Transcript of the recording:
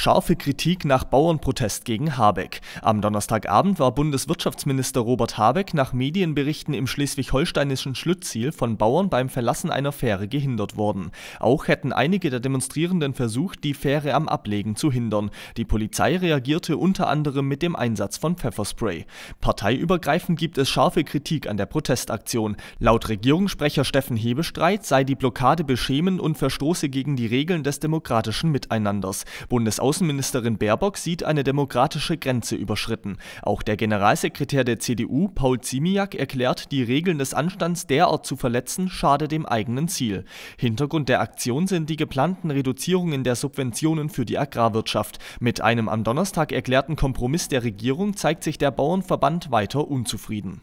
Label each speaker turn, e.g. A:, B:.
A: Scharfe Kritik nach Bauernprotest gegen Habeck. Am Donnerstagabend war Bundeswirtschaftsminister Robert Habeck nach Medienberichten im schleswig-holsteinischen Schlüttziel von Bauern beim Verlassen einer Fähre gehindert worden. Auch hätten einige der Demonstrierenden versucht, die Fähre am Ablegen zu hindern. Die Polizei reagierte unter anderem mit dem Einsatz von Pfefferspray. Parteiübergreifend gibt es scharfe Kritik an der Protestaktion. Laut Regierungssprecher Steffen Hebestreit sei die Blockade beschämend und verstoße gegen die Regeln des demokratischen Miteinanders. Bundesaus Außenministerin Baerbock sieht eine demokratische Grenze überschritten. Auch der Generalsekretär der CDU, Paul Zimiak, erklärt, die Regeln des Anstands derart zu verletzen, schade dem eigenen Ziel. Hintergrund der Aktion sind die geplanten Reduzierungen der Subventionen für die Agrarwirtschaft. Mit einem am Donnerstag erklärten Kompromiss der Regierung zeigt sich der Bauernverband weiter unzufrieden.